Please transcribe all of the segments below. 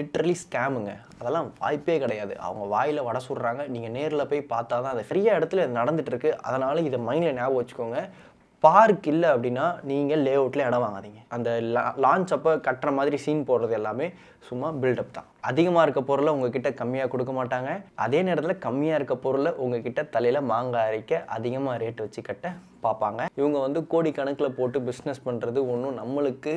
literally ஸ்கேமுங்க அதெல்லாம் வாய்ப்பே கிடையாது அவங்க வாயில் வட சுடுறாங்க நீங்கள் நேரில் போய் பார்த்தா தான் அது ஃப்ரீயாக இடத்துல நடந்துகிட்ருக்கு அதனால் இதை மைண்டில் ஞாபகம் வச்சுக்கோங்க பார்க் இல்லை அப்படின்னா நீங்கள் லே அவுட்டில் இடம் வாங்காதீங்க அந்த லான்ச் அப்போ கட்டுற மாதிரி சீன் போடுறது எல்லாமே சும்மா பில்டப் தான் அதிகமாக இருக்க பொருளை உங்ககிட்ட கம்மியாக கொடுக்க மாட்டாங்க அதே நேரத்தில் கம்மியாக இருக்க பொருளை உங்ககிட்ட தலையில் மாங்காய் அரைக்க அதிகமாக ரேட் வச்சு கட்ட பார்ப்பாங்க இவங்க வந்து கோடிக்கணக்கில் போட்டு பிஸ்னஸ் பண்ணுறது ஒன்றும் நம்மளுக்கு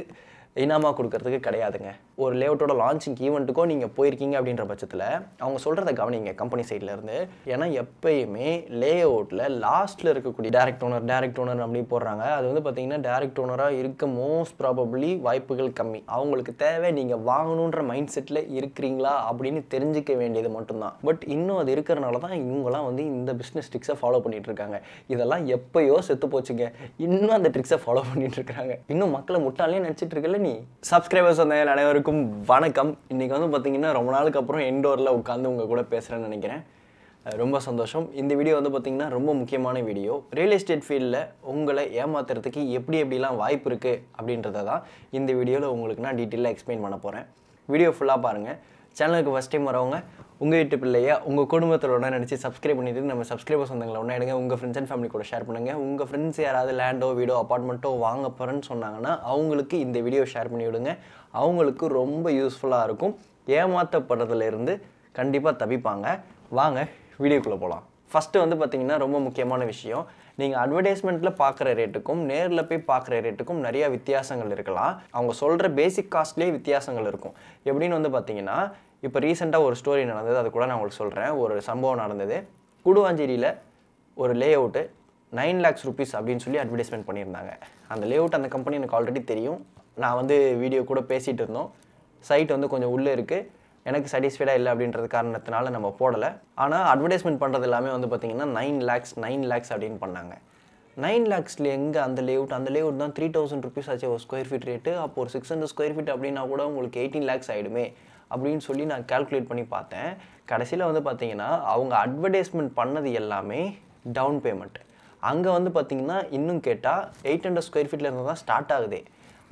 இனாமா கொடுக்கறதுக்கு கிடையாதுங்க ஒரு அவுட்டோட லான்ச்சிங் ஈவெண்ட்டுக்கோ நீங்கள் போயிருக்கீங்க அப்படின்ற பட்சத்தில் அவங்க சொல்கிறத கவனிங்க கம்பெனி சைட்லேருந்து ஏன்னா எப்பயுமே லே அவுட்டில் லாஸ்ட்டில் இருக்கக்கூடிய டேரக்ட் ஓனர் டேரக்ட் ஓனர் அப்படி போடுறாங்க அது வந்து பார்த்திங்கன்னா டேரக்ட் ஓனராக இருக்க மோஸ்ட் ப்ராபப்ளி வாய்ப்புகள் கம்மி அவங்களுக்கு தேவை நீங்கள் வாங்கணுன்ற மைண்ட் செட்டில் இருக்கிறீங்களா அப்படின்னு தெரிஞ்சுக்க வேண்டியது மட்டும்தான் பட் இன்னும் அது இருக்கிறனால தான் இவங்களாம் வந்து இந்த பிஸ்னஸ் ட்ரிக்ஸை ஃபாலோ பண்ணிகிட்டு இருக்காங்க இதெல்லாம் எப்பயோ செத்து போச்சுங்க இன்னும் அந்த ட்ரிக்ஸை ஃபாலோ பண்ணிகிட்டு இருக்காங்க இன்னும் மக்களை முட்டாலே நினச்சிட்டு இருக்கல நந்தினி சப்ஸ்கிரைபர்ஸ் வந்த அனைவருக்கும் வணக்கம் இன்றைக்கி வந்து பார்த்திங்கன்னா ரொம்ப நாளுக்கு அப்புறம் இன்டோரில் உட்காந்து உங்கள் கூட பேசுகிறேன்னு நினைக்கிறேன் ரொம்ப சந்தோஷம் இந்த வீடியோ வந்து பார்த்திங்கன்னா ரொம்ப முக்கியமான வீடியோ ரியல் எஸ்டேட் ஃபீல்டில் உங்களை ஏமாத்துறதுக்கு எப்படி எப்படிலாம் வாய்ப்பு இருக்குது அப்படின்றத தான் இந்த வீடியோவில் உங்களுக்கு நான் டீட்டெயிலாக எக்ஸ்பிளைன் பண்ண போகிறேன் வீடியோ ஃபுல்லாக பாருங்கள் சேனலுக்கு ஃபஸ்ட் டைம் வரவங்க உங்கள் வீட்டு பிள்ளைய உங்கள் குடும்பத்தில் ஒன்றா நினச்சி சப்ஸ்கிரைப் பண்ணிட்டு நம்ம சப்ஸ்கிரைபர் சொந்தங்களை ஒன்றா எடுங்க உங்கள் ஃப்ரெண்ட்ஸ் அண்ட் ஃபேமிலி கூட ஷேர் பண்ணுங்கள் உங்கள் ஃப்ரெண்ட்ஸ் யாராவது லேண்டோ வீடோ அப்பார்ட்மெண்ட்டோ வாங்க போகிறேன்னு சொன்னாங்கன்னா அவங்களுக்கு இந்த வீடியோ ஷேர் பண்ணி விடுங்க அவங்களுக்கு ரொம்ப யூஸ்ஃபுல்லாக இருக்கும் ஏமாற்றப்படுறதுலேருந்து கண்டிப்பாக தவிப்பாங்க வாங்க வீடியோக்குள்ளே போகலாம் ஃபஸ்ட்டு வந்து பார்த்திங்கன்னா ரொம்ப முக்கியமான விஷயம் நீங்கள் அட்வர்டைஸ்மெண்ட்டில் பார்க்குற ரேட்டுக்கும் நேரில் போய் பார்க்குற ரேட்டுக்கும் நிறையா வித்தியாசங்கள் இருக்கலாம் அவங்க சொல்கிற பேசிக் காஸ்ட்லேயே வித்தியாசங்கள் இருக்கும் எப்படின்னு வந்து பார்த்தீங்கன்னா இப்போ ரீசெண்டாக ஒரு ஸ்டோரி நடந்தது அது கூட நான் உங்களுக்கு சொல்கிறேன் ஒரு சம்பவம் நடந்தது குடுவாஞ்சேரியில் ஒரு layout nine lakhs rupees அப்படின்னு சொல்லி அட்வர்டைஸ்மெண்ட் பண்ணியிருந்தாங்க அந்த லே அவுட் அந்த கம்பெனி எனக்கு ஆல்ரெடி தெரியும் நான் வந்து வீடியோ கூட பேசிகிட்டு இருந்தோம் சைட் வந்து கொஞ்சம் உள்ளே இருக்குது எனக்கு சாட்டிஸ்ஃபைடாக இல்லை அப்படின்றது காரணத்தினால நம்ம போடலை ஆனால் அட்வர்டைஸ்மெண்ட் பண்ணுறது எல்லாமே வந்து பார்த்திங்கன்னா நைன் லேக்ஸ் நைன் லேக்ஸ் அப்படின்னு பண்ணாங்க நைன் லேக்ஸில் எங்கே அந்த லேஅவுட் அந்த லேஅவுட் தான் த்ரீ தௌசண்ட் ருபீஸ் ஆச்சு ஒரு ஸ்கொயர் ஃபீட் ரேட்டு அப்போ ஒரு சிக்ஸ் ஹண்ட்ரட் ஸ்கொயர் ஃபீட் அப்படின்னா கூட உங்களுக்கு எயிட்டீன் லேக்ஸ் ஆகிடுமே அப்படின்னு சொல்லி நான் கேல்குலேட் பண்ணி பார்த்தேன் கடைசியில் வந்து பார்த்திங்கன்னா அவங்க அட்வர்டைஸ்மெண்ட் பண்ணது எல்லாமே டவுன் பேமெண்ட் அங்கே வந்து பார்த்தீங்கன்னா இன்னும் கேட்டால் எயிட் ஹண்ட்ரட் ஸ்கொயர் ஃபீட்டில் இருந்தால் தான் ஸ்டார்ட் ஆகுது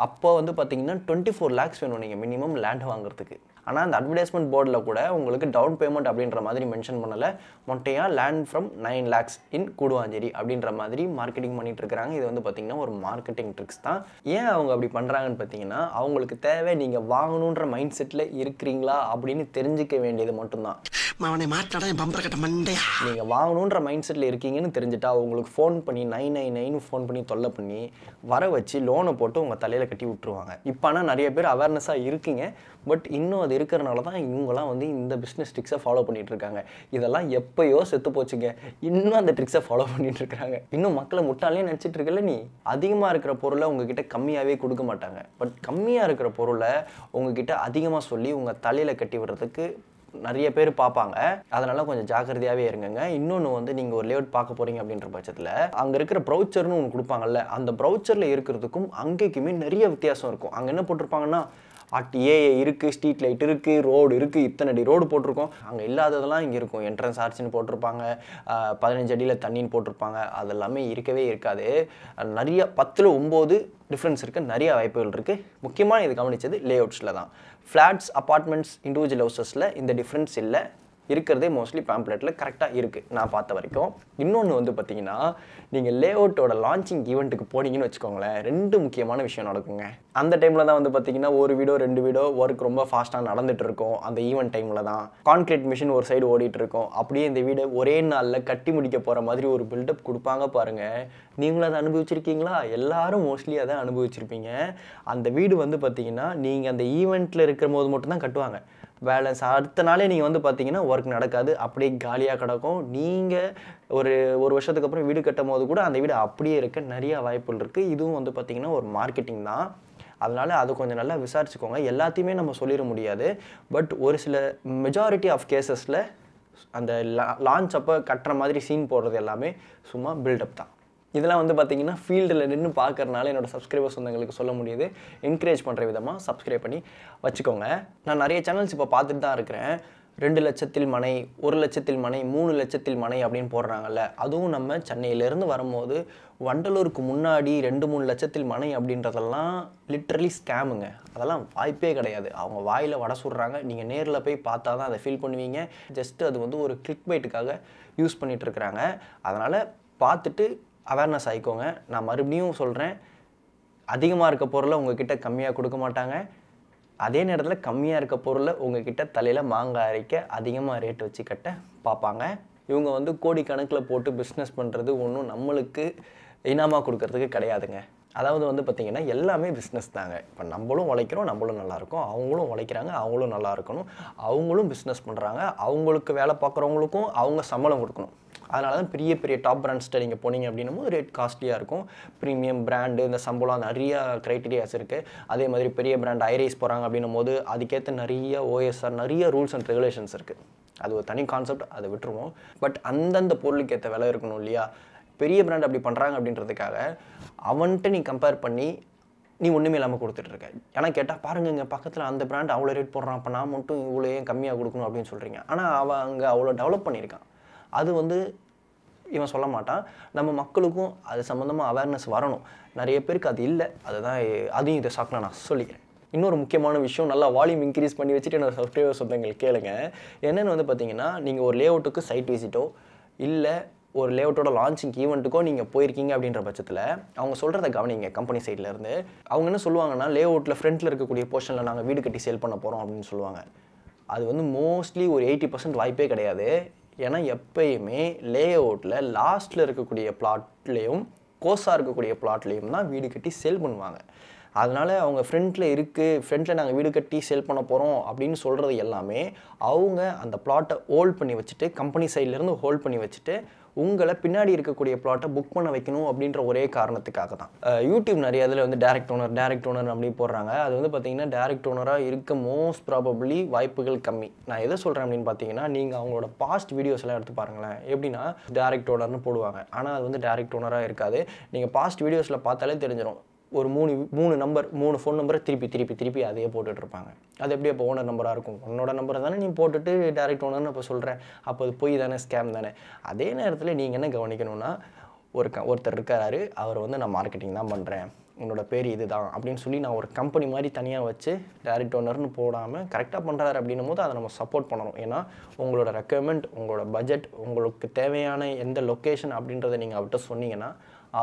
அப்போ வந்து பார்த்தீங்கன்னா டுவெண்ட்டி ஃபோர் லேக்ஸ் வேணும் நீங்கள் மினிமம் லேண்ட் வாங்குறதுக்கு ஆனால் அந்த அட்வர்டைஸ்மெண்ட் போர்டில் கூட உங்களுக்கு டவுன் பேமெண்ட் அப்படின்ற மாதிரி மென்ஷன் பண்ணலை மொட்டையாக land from nine lakhs in Guduvanchery அப்படின்ற மாதிரி மார்க்கெட்டிங் பண்ணிட்டு இருக்கிறாங்க இது வந்து பார்த்திங்கன்னா ஒரு மார்க்கெட்டிங் ட்ரிக்ஸ் தான் ஏன் அவங்க அப்படி பண்ணுறாங்கன்னு பார்த்தீங்கன்னா அவங்களுக்கு தேவை நீங்கள் வாங்கணுன்ற மைண்ட் செட்டில் இருக்கிறீங்களா அப்படின்னு தெரிஞ்சுக்க வேண்டியது மட்டும்தான் அவனை மாற்றாடா என் பம்பரை கட்ட மண்டையா நீங்கள் வாங்கணுன்ற மைண்ட் செட்டில் இருக்கீங்கன்னு தெரிஞ்சுட்டா உங்களுக்கு ஃபோன் பண்ணி நைன் நைன் நைன் ஃபோன் பண்ணி தொல்லை பண்ணி வர வச்சு லோனை போட்டு உங்கள் தலையில் கட்டி விட்டுருவாங்க இப்போ ஆனால் நிறைய பேர் அவேர்னஸாக இருக்கீங்க பட் இன்னும் அது இருக்கிறனால தான் இவங்களாம் வந்து இந்த பிஸ்னஸ் ட்ரிக்ஸை ஃபாலோ பண்ணிகிட்டு இருக்காங்க இதெல்லாம் எப்போயோ செத்து போச்சுங்க இன்னும் அந்த ட்ரிக்ஸை ஃபாலோ பண்ணிகிட்ருக்காங்க இன்னும் மக்களை முட்டாலே நினச்சிட்டு இருக்கல நீ அதிகமாக இருக்கிற பொருளை உங்ககிட்ட கம்மியாகவே கொடுக்க மாட்டாங்க பட் கம்மியாக இருக்கிற பொருளை உங்ககிட்ட அதிகமாக சொல்லி உங்கள் தலையில் கட்டி விடுறதுக்கு நிறைய பேர் பார்ப்பாங்க அதனால கொஞ்சம் ஜாக்கிரதையாகவே இருங்கங்க இன்னொன்று வந்து நீங்கள் ஒரு லேவுட் பார்க்க போறீங்க அப்படின்ற பட்சத்தில் அங்கே இருக்கிற ப்ரௌச்சர்னு ஒன்று கொடுப்பாங்கல்ல அந்த ப்ரௌச்சரில் இருக்கிறதுக்கும் அங்கேக்குமே நிறைய வித்தியாசம் இருக்கும் அங்கே என்ன போட்டிருப்பாங்கன்னா ஆக்ட் ஏஏ இருக்குது ஸ்ட்ரீட் லைட் இருக்குது ரோடு இருக்குது இத்தனை அடி ரோடு போட்டிருக்கோம் அங்கே இல்லாததெல்லாம் இங்கே இருக்கும் என்ட்ரன்ஸ் ஆர்ச்சின்னு போட்டிருப்பாங்க பதினஞ்சு அடியில் தண்ணின்னு போட்டிருப்பாங்க அதெல்லாமே இருக்கவே இருக்காது நிறைய பத்தில் ஒம்பது டிஃப்ரென்ஸ் இருக்குது நிறைய வாய்ப்புகள் இருக்குது முக்கியமாக இது கவனித்தது லே அவுட்ஸில் தான் ஃப்ளாட்ஸ் அப்பார்ட்மெண்ட்ஸ் இண்டிவிஜுவல் ஹவுசஸில் இந்த டிஃப்ரென்ஸ் இல்லை இருக்கிறதே மோஸ்ட்லி பேம்ப்ளெட்டில் கரெக்டாக இருக்குது நான் பார்த்த வரைக்கும் இன்னொன்று வந்து பார்த்தீங்கன்னா நீங்கள் லே அவுட்டோட லான்ச்சிங் ஈவெண்ட்டுக்கு போனீங்கன்னு வச்சுக்கோங்களேன் ரெண்டு முக்கியமான விஷயம் நடக்குங்க அந்த டைமில் தான் வந்து பார்த்தீங்கன்னா ஒரு வீடோ ரெண்டு வீடோ ஒர்க் ரொம்ப ஃபாஸ்ட்டாக நடந்துட்டு இருக்கும் அந்த ஈவெண்ட் டைமில் தான் கான்க்ரீட் மிஷின் ஒரு சைடு ஓடிட்டு இருக்கும் அப்படியே இந்த வீடு ஒரே நாளில் கட்டி முடிக்க போகிற மாதிரி ஒரு பில்டப் கொடுப்பாங்க பாருங்கள் நீங்களும் அதை அனுபவிச்சிருக்கீங்களா எல்லாரும் மோஸ்ட்லி அதை அனுபவிச்சிருப்பீங்க அந்த வீடு வந்து பார்த்தீங்கன்னா நீங்கள் அந்த ஈவெண்ட்டில் இருக்கிற போது மட்டும்தான் கட்டுவாங்க பேலன்ஸ் அடுத்த நாளே நீங்கள் வந்து பார்த்தீங்கன்னா ஒர்க் நடக்காது அப்படியே காலியாக கிடக்கும் நீங்கள் ஒரு ஒரு வருஷத்துக்கு அப்புறம் வீடு கட்டும் போது கூட அந்த வீடு அப்படியே இருக்க நிறையா வாய்ப்புகள் இருக்குது இதுவும் வந்து பார்த்திங்கன்னா ஒரு மார்க்கெட்டிங் தான் அதனால் அது கொஞ்சம் நல்லா விசாரிச்சுக்கோங்க எல்லாத்தையுமே நம்ம சொல்லிட முடியாது பட் ஒரு சில மெஜாரிட்டி ஆஃப் கேசஸில் அந்த லா லான்ச் அப்போ கட்டுற மாதிரி சீன் போடுறது எல்லாமே சும்மா பில்டப் தான் இதெல்லாம் வந்து பார்த்தீங்கன்னா ஃபீல்டில் நின்று பார்க்குறனால என்னோடய சப்ஸ்கிரைபர் சொந்தங்களுக்கு சொல்ல முடியுது என்கரேஜ் பண்ணுற விதமாக சப்ஸ்கிரைப் பண்ணி வச்சுக்கோங்க நான் நிறைய சேனல்ஸ் இப்போ பார்த்துட்டு தான் இருக்கிறேன் ரெண்டு லட்சத்தில் மனை ஒரு லட்சத்தில் மனை மூணு லட்சத்தில் மனை அப்படின்னு போடுறாங்கல்ல அதுவும் நம்ம சென்னையிலேருந்து வரும்போது வண்டலூருக்கு முன்னாடி ரெண்டு மூணு லட்சத்தில் மனை அப்படின்றதெல்லாம் லிட்ரலி ஸ்கேமுங்க அதெல்லாம் வாய்ப்பே கிடையாது அவங்க வாயில் வட சுடுறாங்க நீங்கள் நேரில் போய் பார்த்தா தான் அதை ஃபீல் பண்ணுவீங்க ஜஸ்ட்டு அது வந்து ஒரு கிளிக் பைட்டுக்காக யூஸ் பண்ணிகிட்ருக்குறாங்க அதனால் பார்த்துட்டு அவேர்னஸ் ஆகிக்கோங்க நான் மறுபடியும் சொல்கிறேன் அதிகமாக இருக்க பொருளை உங்ககிட்ட கம்மியாக கொடுக்க மாட்டாங்க அதே நேரத்தில் கம்மியாக இருக்க பொருளை உங்ககிட்ட தலையில் மாங்காய் அரைக்க அதிகமாக ரேட் வச்சு கட்ட பார்ப்பாங்க இவங்க வந்து கோடிக்கணக்கில் போட்டு பிஸ்னஸ் பண்ணுறது ஒன்றும் நம்மளுக்கு இனாமா கொடுக்கறதுக்கு கிடையாதுங்க அதாவது வந்து பார்த்திங்கன்னா எல்லாமே பிஸ்னஸ் தாங்க இப்போ நம்மளும் உழைக்கிறோம் நம்மளும் நல்லாயிருக்கும் அவங்களும் உழைக்கிறாங்க அவங்களும் நல்லா இருக்கணும் அவங்களும் பிஸ்னஸ் பண்ணுறாங்க அவங்களுக்கு வேலை பார்க்குறவங்களுக்கும் அவங்க சம்பளம் கொடுக்கணும் அதனால தான் பெரிய பெரிய டாப் பிராண்ட்ஸ்கிட்ட நீங்கள் போனீங்க அப்படின்னும் போது ரேட் காஸ்ட்லியாக இருக்கும் ப்ரீமியம் பிராண்டு இந்த சம்பளம் நிறைய க்ரைட்டீரியாஸ் இருக்குது அதே மாதிரி பெரிய பிராண்ட் ஐரைஸ் போகிறாங்க அப்படின்னும் போது அதுக்கேற்ற நிறைய ஓஎஸ்ஆர் நிறைய ரூல்ஸ் அண்ட் ரெகுலேஷன்ஸ் இருக்குது அது ஒரு தனி கான்செப்ட் அதை விட்டுருவோம் பட் அந்தந்த பொருளுக்கு ஏற்ற விலை இருக்கணும் இல்லையா பெரிய பிராண்ட் அப்படி பண்ணுறாங்க அப்படின்றதுக்காக அவன்கிட்ட நீ கம்பேர் பண்ணி நீ ஒன்றுமே இல்லாமல் கொடுத்துட்ருக்க ஏன்னா கேட்டால் பாருங்கள் இங்கே பக்கத்தில் அந்த பிராண்ட் அவ்வளோ ரேட் போடுறான் அப்போ நான் மட்டும் இவ்வளோ ஏன் கம்மியாக கொடுக்கணும் அப்படின்னு சொல்கிறீங்க ஆனால் அவன் அங்கே அவ்வளோ டெவலப் பண்ணியிருக்கான் அது வந்து இவன் சொல்ல மாட்டான் நம்ம மக்களுக்கும் அது சம்மந்தமாக அவேர்னஸ் வரணும் நிறைய பேருக்கு அது இல்லை அதுதான் அதையும் இதை சாக்கில் நான் சொல்லிக்கிறேன் இன்னொரு முக்கியமான விஷயம் நல்லா வால்யூம் இன்க்ரீஸ் பண்ணி வச்சுட்டு என்னோடய சாஃப்ட்வேர் சொந்தங்கள் கேளுங்க என்னென்னு வந்து பார்த்தீங்கன்னா நீங்கள் ஒரு லேஅவுட்டுக்கு சைட் விசிட்டோ இல்லை ஒரு லேஅவுட்டோட லான்ச்சிங் ஈவெண்ட்டுக்கோ நீங்கள் போயிருக்கீங்க அப்படின்ற பட்சத்தில் அவங்க சொல்கிறத கவனிங்க கம்பெனி சைட்லேருந்து அவங்க என்ன சொல்லுவாங்கன்னா லேஅவுட்டில் ஃப்ரண்ட்டில் இருக்கக்கூடிய போர்ஷனில் நாங்கள் வீடு கட்டி சேல் பண்ண போகிறோம் அப்படின்னு சொல்லுவாங்க அது வந்து மோஸ்ட்லி ஒரு எயிட்டி பர்சன்ட் வாய்ப்பே கிடையாது ஏன்னா எப்பயுமே லே அவுட்டில் லாஸ்ட்டில் இருக்கக்கூடிய பிளாட்லேயும் கோஸாக இருக்கக்கூடிய பிளாட்லேயும் தான் வீடு கட்டி சேல் பண்ணுவாங்க அதனால் அவங்க ஃப்ரெண்டில் இருக்குது ஃப்ரெண்டில் நாங்கள் வீடு கட்டி சேல் பண்ண போகிறோம் அப்படின்னு சொல்கிறது எல்லாமே அவங்க அந்த பிளாட்டை ஹோல்ட் பண்ணி வச்சுட்டு கம்பெனி சைட்லேருந்து ஹோல்ட் பண்ணி வச்சுட்டு உங்களை பின்னாடி இருக்கக்கூடிய பிளாட்டை புக் பண்ண வைக்கணும் அப்படின்ற ஒரே காரணத்துக்காக தான் யூடியூப் நிறைய இதில் வந்து டேரக்ட் ஓனர் டேரக்ட் ஓனர் அப்படி போடுறாங்க அது வந்து பார்த்தீங்கன்னா டேரக்ட் ஓனராக இருக்க மோஸ்ட் ப்ராபப்ளி வாய்ப்புகள் கம்மி நான் எதை சொல்கிறேன் அப்படின்னு பார்த்தீங்கன்னா நீங்கள் அவங்களோட பாஸ்ட் வீடியோஸ் எல்லாம் எடுத்து பாருங்களேன் எப்படின்னா டேரக்ட் ஓனர்னு போடுவாங்க ஆனால் அது வந்து டேரக்ட் ஓனராக இருக்காது நீங்கள் பாஸ்ட் வீடியோஸில் பார்த்தாலே தெரிஞ்சிடும் ஒரு மூணு மூணு நம்பர் மூணு ஃபோன் நம்பரை திருப்பி திருப்பி திருப்பி அதையே போட்டுட்ருப்பாங்க அது எப்படி அப்போ ஓனர் நம்பராக இருக்கும் உன்னோட நம்பர் தானே நீ போட்டுட்டு டேரெக்ட் ஓனர்னு அப்போ சொல்கிறேன் அப்போ அது பொய் தானே ஸ்கேம் தானே அதே நேரத்தில் நீங்கள் என்ன கவனிக்கணும்னா ஒரு க ஒருத்தர் இருக்காரு அவர் வந்து நான் மார்க்கெட்டிங் தான் பண்ணுறேன் உன்னோட பேர் இது தான் அப்படின்னு சொல்லி நான் ஒரு கம்பெனி மாதிரி தனியாக வச்சு டேரக்ட் ஓனர்னு போடாமல் கரெக்டாக பண்ணுறாரு அப்படின்னும் போது அதை நம்ம சப்போர்ட் பண்ணணும் ஏன்னா உங்களோட ரெக்குயர்மெண்ட் உங்களோட பட்ஜெட் உங்களுக்கு தேவையான எந்த லொக்கேஷன் அப்படின்றத நீங்கள் அவர்கிட்ட சொன்னீங்கன்னா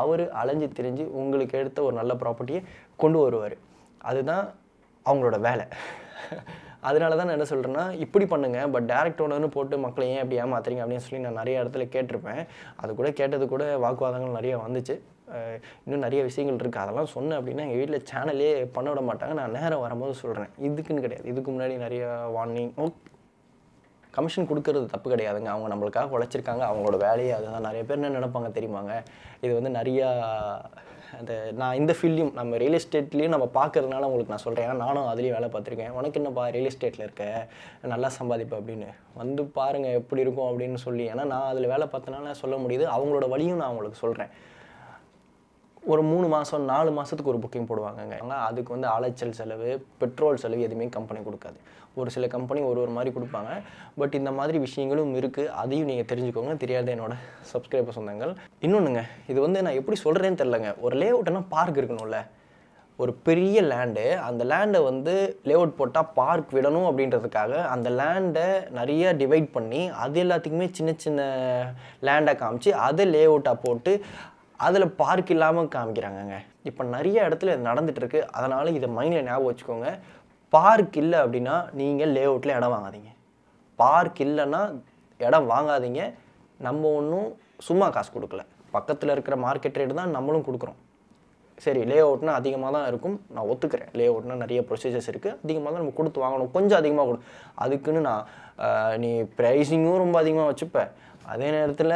அவர் அலைஞ்சு திரிஞ்சு உங்களுக்கு எடுத்த ஒரு நல்ல ப்ராப்பர்ட்டியை கொண்டு வருவார் அதுதான் அவங்களோட வேலை அதனால தான் நான் என்ன சொல்கிறேன்னா இப்படி பண்ணுங்கள் பட் டேரக்ட் ஓனர்னு போட்டு மக்களை ஏன் அப்படி ஏமாத்துறீங்க அப்படின்னு சொல்லி நான் நிறைய இடத்துல கேட்டிருப்பேன் அது கூட கேட்டது கூட வாக்குவாதங்கள் நிறைய வந்துச்சு இன்னும் நிறைய விஷயங்கள் இருக்குது அதெல்லாம் சொன்னேன் அப்படின்னா எங்கள் வீட்டில் சேனலே பண்ண விட மாட்டாங்க நான் நேரம் வரும்போது சொல்கிறேன் இதுக்குன்னு கிடையாது இதுக்கு முன்னாடி நிறையா வார்னிங் கமிஷன் கொடுக்கறது தப்பு கிடையாதுங்க அவங்க நம்மளுக்காக உழைச்சிருக்காங்க அவங்களோட வேலையை அதுதான் நிறைய பேர் என்ன நினைப்பாங்க தெரியுமாங்க இது வந்து நிறையா அந்த நான் இந்த ஃபீல்டையும் நம்ம ரியல் எஸ்டேட்லேயும் நம்ம பார்க்கறதுனால உங்களுக்கு நான் சொல்கிறேன் நானும் அதுலேயும் வேலை பார்த்துருக்கேன் உனக்கு என்னப்பா ரியல் எஸ்டேட்டில் இருக்க நல்லா சம்பாதிப்பேன் அப்படின்னு வந்து பாருங்கள் எப்படி இருக்கும் அப்படின்னு சொல்லி ஏன்னா நான் அதில் வேலை பார்த்தனால சொல்ல முடியுது அவங்களோட வழியும் நான் அவங்களுக்கு சொல்கிறேன் ஒரு மூணு மாதம் நாலு மாதத்துக்கு ஒரு புக்கிங் போடுவாங்கங்க அதுக்கு வந்து அலைச்சல் செலவு பெட்ரோல் செலவு எதுவுமே கம்பெனி கொடுக்காது ஒரு சில கம்பெனி ஒரு ஒரு மாதிரி கொடுப்பாங்க பட் இந்த மாதிரி விஷயங்களும் இருக்குது அதையும் நீங்கள் தெரிஞ்சுக்கோங்க தெரியாத என்னோட சப்ஸ்கிரைபர் சொந்தங்கள் இன்னொன்றுங்க இது வந்து நான் எப்படி சொல்கிறேன்னு தெரிலங்க ஒரு லே அவுட்னா பார்க் இருக்கணும்ல ஒரு பெரிய லேண்டு அந்த லேண்டை வந்து லே அவுட் போட்டால் பார்க் விடணும் அப்படின்றதுக்காக அந்த லேண்டை நிறைய டிவைட் பண்ணி அது எல்லாத்துக்குமே சின்ன சின்ன லேண்டை காமிச்சு அதை லே அவுட்டாக போட்டு அதில் பார்க் இல்லாமல் காமிக்கிறாங்கங்க இப்போ நிறைய இடத்துல இது நடந்துகிட்ருக்கு அதனால் இதை மைண்டில் ஞாபகம் வச்சுக்கோங்க பார்க் இல்லை அப்படின்னா நீங்கள் லே அவுட்டில் இடம் வாங்காதீங்க பார்க் இல்லைன்னா இடம் வாங்காதீங்க நம்ம ஒன்றும் சும்மா காசு கொடுக்கல பக்கத்தில் இருக்கிற மார்க்கெட் ரேட்டு தான் நம்மளும் கொடுக்குறோம் சரி லே அவுட்னா அதிகமாக தான் இருக்கும் நான் ஒத்துக்கிறேன் லே அவுட்னா நிறைய ப்ரொசீஜர்ஸ் இருக்குது அதிகமாக தான் நம்ம கொடுத்து வாங்கணும் கொஞ்சம் அதிகமாக கொடு அதுக்குன்னு நான் நீ ப்ரைஸிங்கும் ரொம்ப அதிகமாக வச்சுப்பேன் அதே நேரத்தில்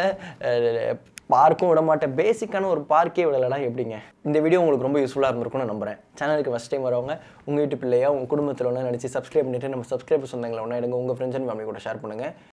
பார்க்கும் விட மாட்டேன் பேசிக்கான ஒரு பார்க்கே விடலைனா எப்படிங்க இந்த வீடியோ உங்களுக்கு ரொம்ப யூஸ்ஃபுல்லாக இருந்திருக்கும்னு நம்புறேன் சேனலுக்கு ஃபஸ்ட் டைம் வரவங்க உங்கள் வீட்டு பிள்ளையா உங்கள் குடும்பத்தில் ஒன்று நினச்சி சப்ஸ்கிரைப் பண்ணிவிட்டு நம்ம சப்ஸ்கிரைப் சொந்தங்களை ஒன்றா எடுங்க உங்கள் ஃப்ரெண்ட்ஸ் அண்ட் ஃபேமிலி கூட ஷேர் பண்ணுங்கள்